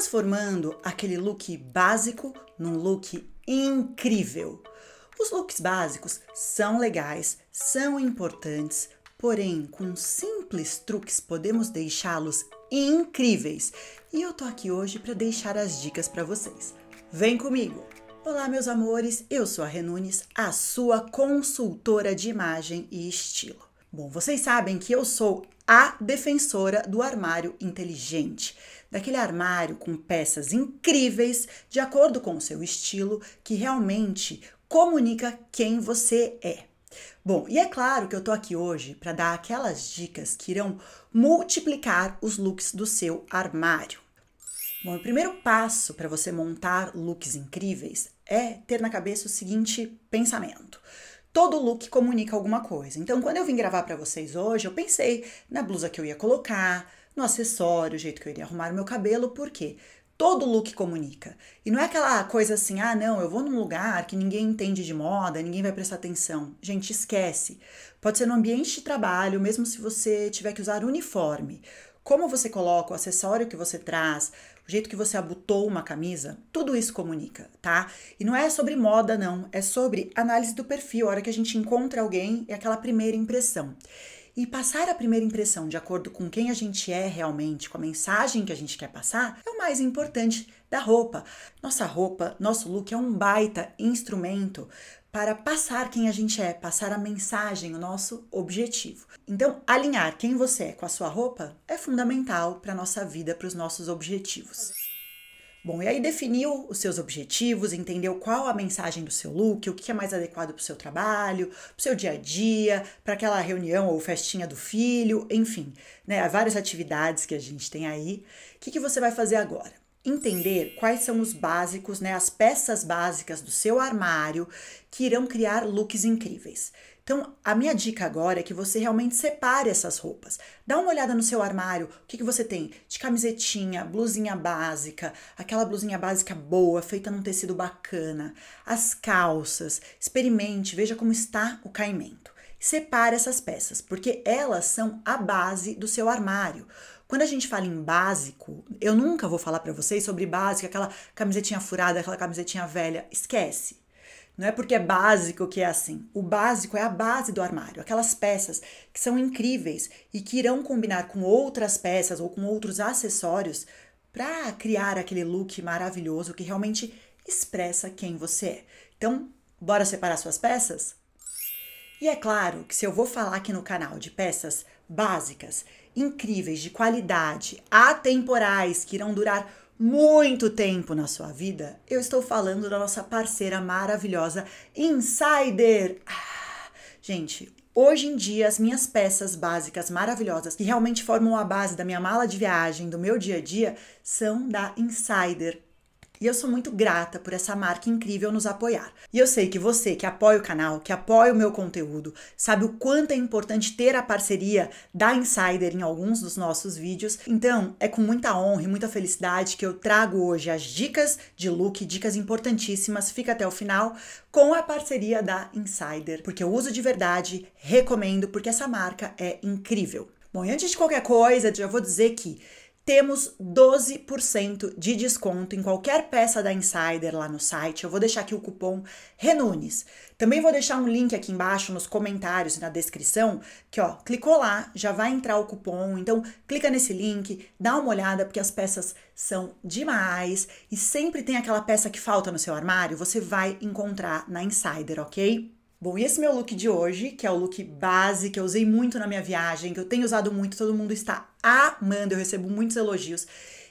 transformando aquele look básico num look incrível. Os looks básicos são legais, são importantes, porém, com simples truques podemos deixá-los incríveis. E eu tô aqui hoje para deixar as dicas para vocês. Vem comigo! Olá, meus amores, eu sou a Renunes, a sua consultora de imagem e estilo. Bom, vocês sabem que eu sou a defensora do armário inteligente, daquele armário com peças incríveis, de acordo com o seu estilo, que realmente comunica quem você é. Bom, e é claro que eu tô aqui hoje para dar aquelas dicas que irão multiplicar os looks do seu armário. Bom, o primeiro passo para você montar looks incríveis é ter na cabeça o seguinte pensamento: Todo look comunica alguma coisa. Então, quando eu vim gravar para vocês hoje, eu pensei na blusa que eu ia colocar, no acessório, o jeito que eu iria arrumar o meu cabelo, porque todo look comunica. E não é aquela coisa assim, ah, não, eu vou num lugar que ninguém entende de moda, ninguém vai prestar atenção. Gente, esquece. Pode ser no ambiente de trabalho, mesmo se você tiver que usar uniforme. Como você coloca o acessório que você traz, o jeito que você abutou uma camisa, tudo isso comunica, tá? E não é sobre moda, não, é sobre análise do perfil. A hora que a gente encontra alguém, é aquela primeira impressão. E passar a primeira impressão de acordo com quem a gente é realmente, com a mensagem que a gente quer passar, é o mais importante da roupa. Nossa roupa, nosso look é um baita instrumento para passar quem a gente é, passar a mensagem, o nosso objetivo. Então, alinhar quem você é com a sua roupa é fundamental para a nossa vida, para os nossos objetivos. Bom, e aí definiu os seus objetivos, entendeu qual a mensagem do seu look, o que é mais adequado para o seu trabalho, para o seu dia a dia, para aquela reunião ou festinha do filho, enfim, né? Há várias atividades que a gente tem aí. O que, que você vai fazer agora? entender quais são os básicos, né, as peças básicas do seu armário que irão criar looks incríveis. Então, a minha dica agora é que você realmente separe essas roupas. Dá uma olhada no seu armário, o que, que você tem de camisetinha, blusinha básica, aquela blusinha básica boa, feita num tecido bacana, as calças, experimente, veja como está o caimento. Separe essas peças, porque elas são a base do seu armário. Quando a gente fala em básico, eu nunca vou falar para vocês sobre básico, aquela camisetinha furada, aquela camisetinha velha. Esquece. Não é porque é básico que é assim. O básico é a base do armário, aquelas peças que são incríveis e que irão combinar com outras peças ou com outros acessórios para criar aquele look maravilhoso que realmente expressa quem você é. Então, bora separar suas peças? E é claro que se eu vou falar aqui no canal de peças básicas, incríveis, de qualidade, atemporais, que irão durar muito tempo na sua vida, eu estou falando da nossa parceira maravilhosa Insider. Ah, gente, Hoje em dia, as minhas peças básicas maravilhosas, que realmente formam a base da minha mala de viagem, do meu dia a dia, são da Insider. E eu sou muito grata por essa marca incrível nos apoiar. E eu sei que você que apoia o canal, que apoia o meu conteúdo, sabe o quanto é importante ter a parceria da Insider em alguns dos nossos vídeos. Então, é com muita honra e muita felicidade que eu trago hoje as dicas de look, dicas importantíssimas. Fica até o final com a parceria da Insider, porque eu uso de verdade, recomendo porque essa marca é incrível. Bom, e antes de qualquer coisa, já vou dizer que temos 12% de desconto em qualquer peça da Insider lá no site. Eu vou deixar aqui o cupom Renunes. Também vou deixar um link aqui embaixo nos comentários e na descrição, que ó, clicou lá, já vai entrar o cupom. Então, clica nesse link, dá uma olhada porque as peças são demais e sempre tem aquela peça que falta no seu armário, você vai encontrar na Insider, OK? Bom, e esse meu look de hoje, que é o look base que eu usei muito na minha viagem, que eu tenho usado muito, todo mundo está amando, eu recebo muitos elogios.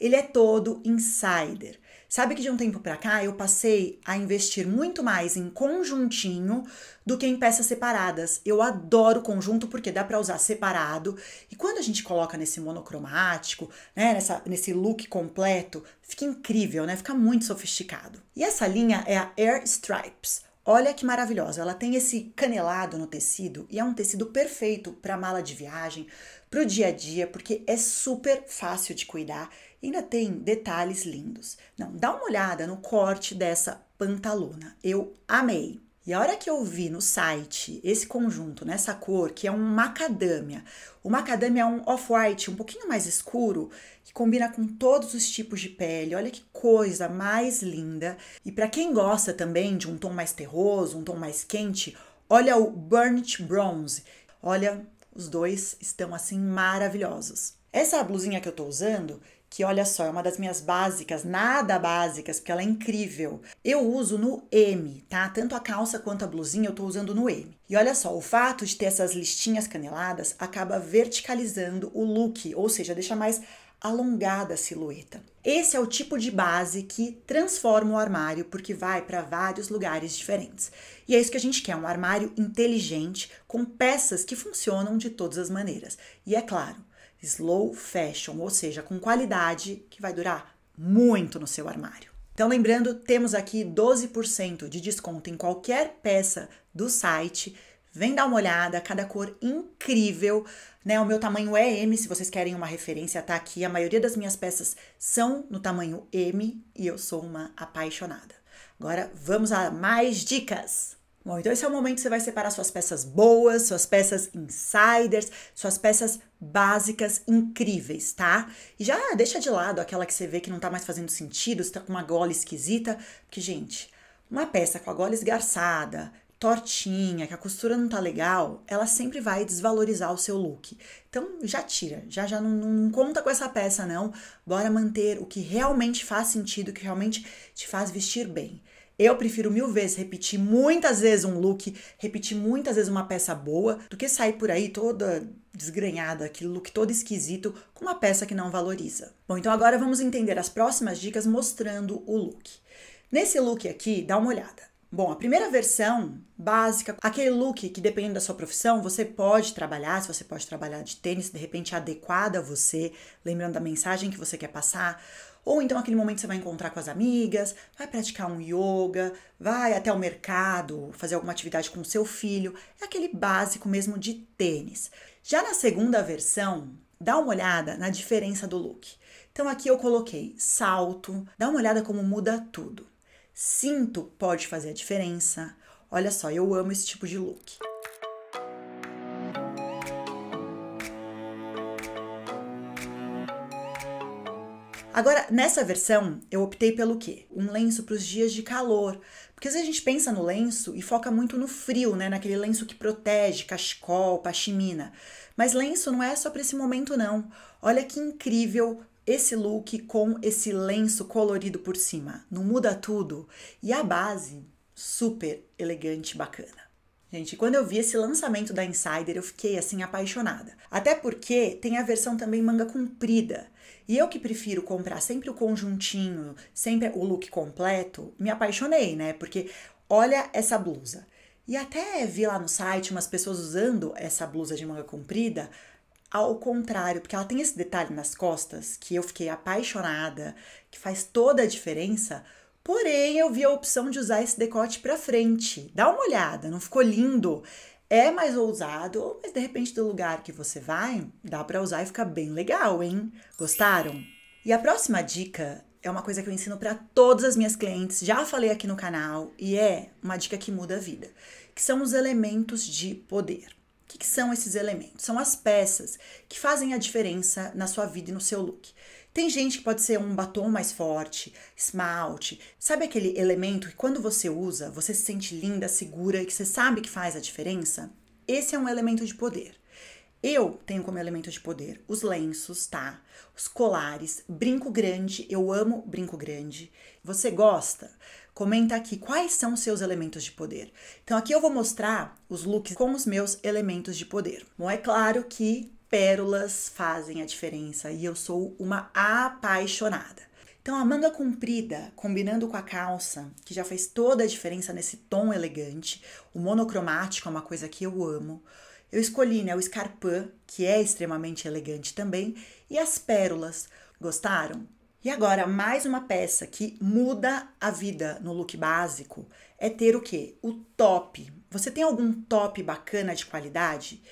Ele é todo insider. Sabe que de um tempo para cá eu passei a investir muito mais em conjuntinho do que em peças separadas. Eu adoro conjunto porque dá para usar separado e quando a gente coloca nesse monocromático, né, nessa, nesse look completo, fica incrível, né? Fica muito sofisticado. E essa linha é a Air Stripes Olha que maravilhosa, ela tem esse canelado no tecido e é um tecido perfeito para mala de viagem, para o dia a dia, porque é super fácil de cuidar e ainda tem detalhes lindos. Não, dá uma olhada no corte dessa pantalona, eu amei. E a hora que eu vi no site esse conjunto, nessa né, cor, que é um macadâmia. O macadâmia é um off-white um pouquinho mais escuro, que combina com todos os tipos de pele. Olha que coisa mais linda. E para quem gosta também de um tom mais terroso, um tom mais quente, olha o Burnt Bronze. Olha, os dois estão assim maravilhosos. Essa blusinha que eu tô usando, que olha só, é uma das minhas básicas, nada básicas, porque ela é incrível. Eu uso no M, tá? Tanto a calça quanto a blusinha eu tô usando no M. E olha só, o fato de ter essas listinhas caneladas acaba verticalizando o look, ou seja, deixa mais alongada a silhueta. Esse é o tipo de base que transforma o armário porque vai para vários lugares diferentes. E é isso que a gente quer, um armário inteligente com peças que funcionam de todas as maneiras. E é claro, slow fashion, ou seja, com qualidade que vai durar muito no seu armário. Então, lembrando, temos aqui 12% de desconto em qualquer peça do site. Vem dar uma olhada, cada cor incrível, né? O meu tamanho é M, se vocês querem uma referência, tá aqui. A maioria das minhas peças são no tamanho M e eu sou uma apaixonada. Agora vamos a mais dicas! Bom, então esse é o momento que você vai separar suas peças boas, suas peças insiders, suas peças básicas incríveis, tá? E já deixa de lado aquela que você vê que não tá mais fazendo sentido, você tá com uma gola esquisita, porque, gente, uma peça com a gola esgarçada, tortinha, que a costura não tá legal, ela sempre vai desvalorizar o seu look. Então já tira, já já não, não, conta com essa peça não. Bora manter o que realmente faz sentido, que realmente te faz vestir bem. Eu prefiro mil vezes repetir muitas vezes um look, repetir muitas vezes uma peça boa, do que sair por aí toda desgrenhada, aquele look todo esquisito, com uma peça que não valoriza. Bom, então agora vamos entender as próximas dicas mostrando o look. Nesse look aqui, dá uma olhada. Bom, a primeira versão básica, aquele look que dependendo da sua profissão, você pode trabalhar, se você pode trabalhar de tênis, de repente adequada a você, lembrando da mensagem que você quer passar. Ou então aquele momento você vai encontrar com as amigas, vai praticar um yoga, vai até o mercado, fazer alguma atividade com o seu filho. É aquele básico mesmo de tênis. Já na segunda versão, dá uma olhada na diferença do look. Então aqui eu coloquei salto, dá uma olhada como muda tudo. Cinto pode fazer a diferença. Olha só, eu amo esse tipo de look. Agora, nessa versão, eu optei pelo quê? Um lenço para os dias de calor. Porque às vezes a gente pensa no lenço e foca muito no frio, né? Naquele lenço que protege, cachecol, pachimina. Mas lenço não é só para esse momento, não. Olha que incrível esse look com esse lenço colorido por cima. Não muda tudo. E a base, super elegante, bacana. Gente, quando eu vi esse lançamento da Insider, eu fiquei assim apaixonada. Até porque tem a versão também manga comprida, e eu que prefiro comprar sempre o conjuntinho, sempre o look completo, me apaixonei, né? Porque olha essa blusa. E até vi lá no site umas pessoas usando essa blusa de manga comprida ao contrário, porque ela tem esse detalhe nas costas que eu fiquei apaixonada, que faz toda a diferença. Porém, eu vi a opção de usar esse decote para frente. Dá uma olhada, não ficou lindo? é mais ousado, mas de repente do lugar que você vai, dá para usar e fica bem legal, hein? Gostaram? E a próxima dica é uma coisa que eu ensino para todas as minhas clientes, já falei aqui no canal e é uma dica que muda a vida, que são os elementos de poder. O que, que são esses elementos? São as peças que fazem a diferença na sua vida e no seu look. Tem gente que pode ser um batom mais forte, esmalte, sabe aquele elemento que quando você usa, você se sente linda, segura e que você sabe que faz a diferença? Esse é um elemento de poder. Eu tenho como elemento de poder os lenços, tá? Os colares, brinco grande, eu amo brinco grande. Você gosta? Comenta aqui quais são os seus elementos de poder. Então aqui eu vou mostrar os looks com os meus elementos de poder. Bom, é claro que pérolas fazem a diferença e eu sou uma apaixonada. Então, a manga comprida, combinando com a calça, que já fez toda a diferença nesse tom elegante, o monocromático é uma coisa que eu amo. Eu escolhi né, o escarpin, que é extremamente elegante também, e as pérolas. Gostaram? E agora, mais uma peça que muda a vida no look básico é ter o quê? O top. Você tem algum top bacana de qualidade?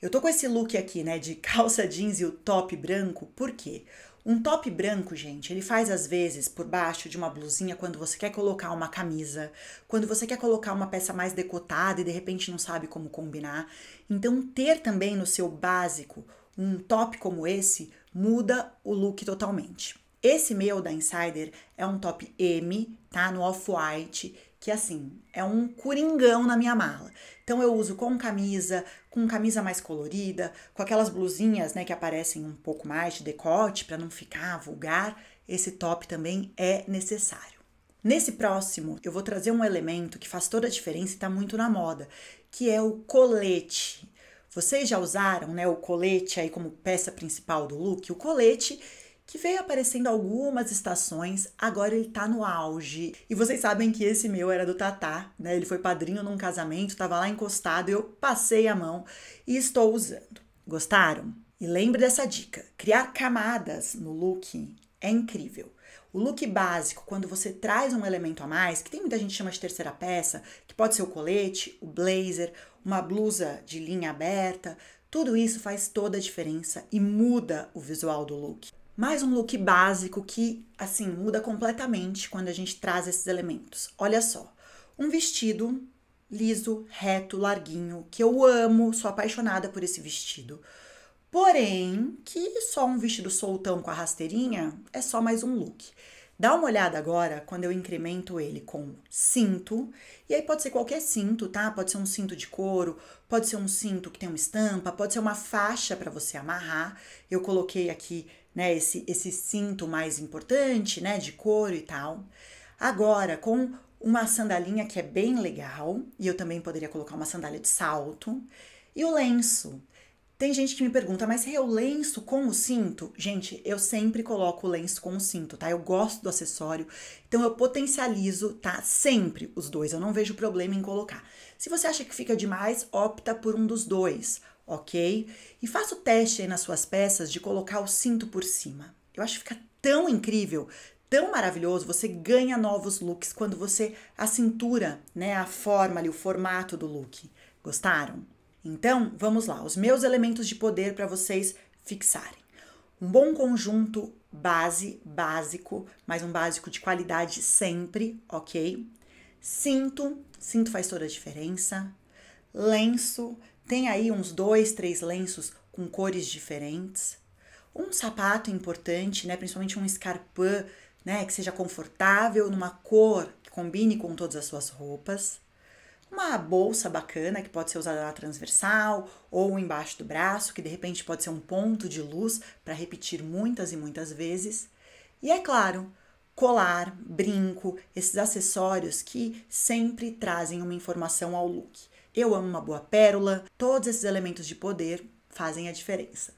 Eu tô com esse look aqui, né, de calça jeans e o top branco, por quê? Um top branco, gente, ele faz às vezes por baixo de uma blusinha quando você quer colocar uma camisa, quando você quer colocar uma peça mais decotada e de repente não sabe como combinar. Então, ter também no seu básico um top como esse muda o look totalmente. Esse meu da Insider é um top M, tá? No off-white que assim, é um coringão na minha mala. Então eu uso com camisa, com camisa mais colorida, com aquelas blusinhas, né, que aparecem um pouco mais de decote para não ficar vulgar. Esse top também é necessário. Nesse próximo, eu vou trazer um elemento que faz toda a diferença e está muito na moda, que é o colete. Vocês já usaram, né, o colete aí como peça principal do look? O colete que veio aparecendo algumas estações, agora ele tá no auge. E vocês sabem que esse meu era do Tatá, né? Ele foi padrinho num casamento, tava lá encostado, eu passei a mão e estou usando. Gostaram? E lembre dessa dica: criar camadas no look é incrível. O look básico, quando você traz um elemento a mais, que tem muita gente que chama de terceira peça, que pode ser o colete, o blazer, uma blusa de linha aberta, tudo isso faz toda a diferença e muda o visual do look. Mais um look básico que, assim, muda completamente quando a gente traz esses elementos. Olha só, um vestido liso, reto, larguinho, que eu amo, sou apaixonada por esse vestido. Porém, que só um vestido soltão com a rasteirinha é só mais um look. Dá uma olhada agora quando eu incremento ele com cinto, e aí pode ser qualquer cinto, tá? Pode ser um cinto de couro, pode ser um cinto que tem uma estampa, pode ser uma faixa para você amarrar. Eu coloquei aqui, né, esse, esse cinto mais importante, né, de couro e tal. Agora, com uma sandalinha que é bem legal, e eu também poderia colocar uma sandália de salto, e o lenço. Tem gente que me pergunta, mas eu lenço com o cinto? Gente, eu sempre coloco o lenço com o cinto, tá? Eu gosto do acessório, então eu potencializo, tá? Sempre os dois, eu não vejo problema em colocar. Se você acha que fica demais, opta por um dos dois, ok? E faça o teste aí nas suas peças de colocar o cinto por cima. Eu acho que fica tão incrível, tão maravilhoso, você ganha novos looks quando você a cintura, né, a forma ali, o formato do look. Gostaram? Então, vamos lá, os meus elementos de poder para vocês fixarem. Um bom conjunto base, básico, mas um básico de qualidade sempre, ok? Cinto, cinto faz toda a diferença. Lenço, tem aí uns dois, três lenços com cores diferentes. Um sapato importante, né? Principalmente um escarpã, né? Que seja confortável, numa cor que combine com todas as suas roupas uma bolsa bacana que pode ser usada na transversal ou embaixo do braço, que de repente pode ser um ponto de luz para repetir muitas e muitas vezes. E é claro, colar, brinco, esses acessórios que sempre trazem uma informação ao look. Eu amo uma boa pérola, todos esses elementos de poder fazem a diferença.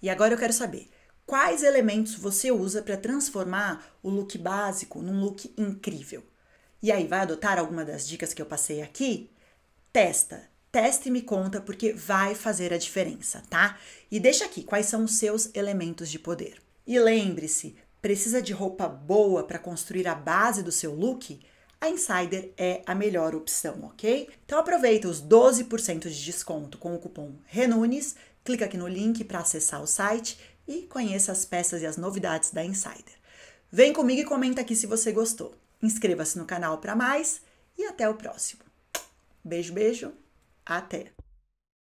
E agora eu quero saber quais elementos você usa para transformar o look básico num look incrível. E aí, vai adotar alguma das dicas que eu passei aqui? Testa, teste e me conta porque vai fazer a diferença, tá? E deixa aqui quais são os seus elementos de poder. E lembre-se, precisa de roupa boa para construir a base do seu look? a Insider é a melhor opção, ok? Então aproveita os 12% de desconto com o cupom RENUNES, clica aqui no link para acessar o site e conheça as peças e as novidades da Insider. Vem comigo e comenta aqui se você gostou. Inscreva-se no canal para mais e até o próximo. Beijo, beijo, até!